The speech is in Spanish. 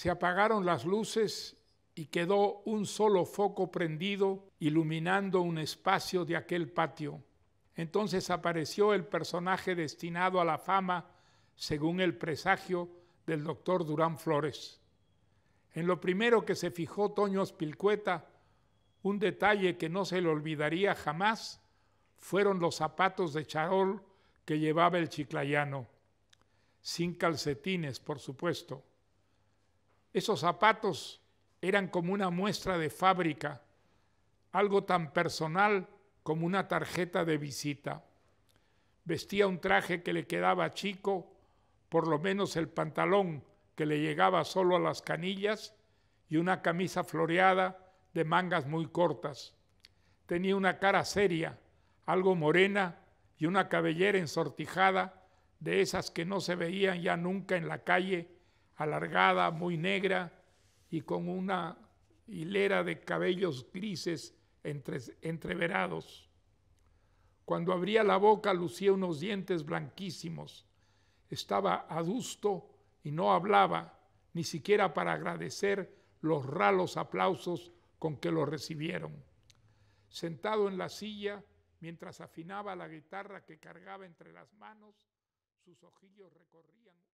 se apagaron las luces y quedó un solo foco prendido iluminando un espacio de aquel patio. Entonces apareció el personaje destinado a la fama, según el presagio del doctor Durán Flores. En lo primero que se fijó Toño Spilcueta, un detalle que no se le olvidaría jamás, fueron los zapatos de charol que llevaba el chiclayano, sin calcetines, por supuesto. Esos zapatos eran como una muestra de fábrica, algo tan personal como una tarjeta de visita. Vestía un traje que le quedaba chico, por lo menos el pantalón que le llegaba solo a las canillas y una camisa floreada de mangas muy cortas. Tenía una cara seria, algo morena y una cabellera ensortijada de esas que no se veían ya nunca en la calle alargada, muy negra y con una hilera de cabellos grises entreverados. Cuando abría la boca lucía unos dientes blanquísimos. Estaba adusto y no hablaba, ni siquiera para agradecer los ralos aplausos con que lo recibieron. Sentado en la silla, mientras afinaba la guitarra que cargaba entre las manos, sus ojillos recorrían.